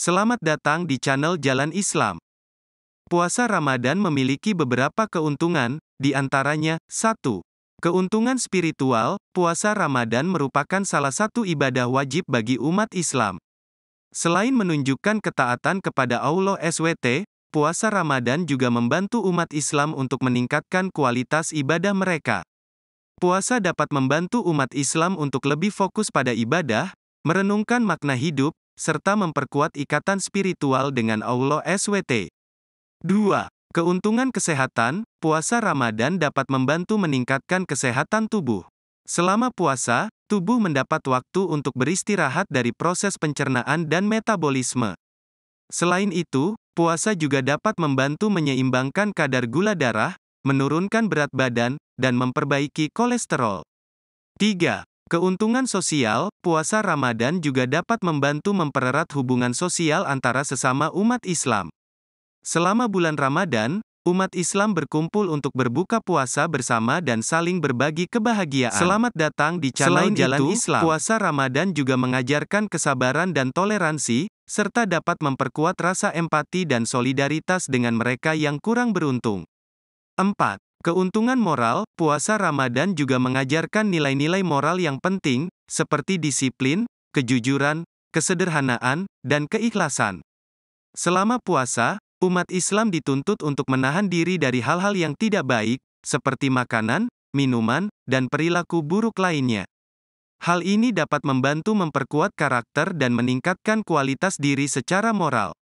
Selamat datang di channel Jalan Islam. Puasa Ramadan memiliki beberapa keuntungan, di antaranya, 1. Keuntungan spiritual, puasa Ramadan merupakan salah satu ibadah wajib bagi umat Islam. Selain menunjukkan ketaatan kepada Allah SWT, puasa Ramadan juga membantu umat Islam untuk meningkatkan kualitas ibadah mereka. Puasa dapat membantu umat Islam untuk lebih fokus pada ibadah, merenungkan makna hidup, serta memperkuat ikatan spiritual dengan Allah SWT. 2. Keuntungan kesehatan, puasa Ramadan dapat membantu meningkatkan kesehatan tubuh. Selama puasa, tubuh mendapat waktu untuk beristirahat dari proses pencernaan dan metabolisme. Selain itu, puasa juga dapat membantu menyeimbangkan kadar gula darah, menurunkan berat badan, dan memperbaiki kolesterol. 3. Keuntungan sosial, puasa Ramadan juga dapat membantu mempererat hubungan sosial antara sesama umat Islam. Selama bulan Ramadan, umat Islam berkumpul untuk berbuka puasa bersama dan saling berbagi kebahagiaan. Selamat datang di channel Selain Jalan itu, Islam. Puasa Ramadan juga mengajarkan kesabaran dan toleransi, serta dapat memperkuat rasa empati dan solidaritas dengan mereka yang kurang beruntung. 4. Keuntungan moral, puasa Ramadan juga mengajarkan nilai-nilai moral yang penting, seperti disiplin, kejujuran, kesederhanaan, dan keikhlasan. Selama puasa, umat Islam dituntut untuk menahan diri dari hal-hal yang tidak baik, seperti makanan, minuman, dan perilaku buruk lainnya. Hal ini dapat membantu memperkuat karakter dan meningkatkan kualitas diri secara moral.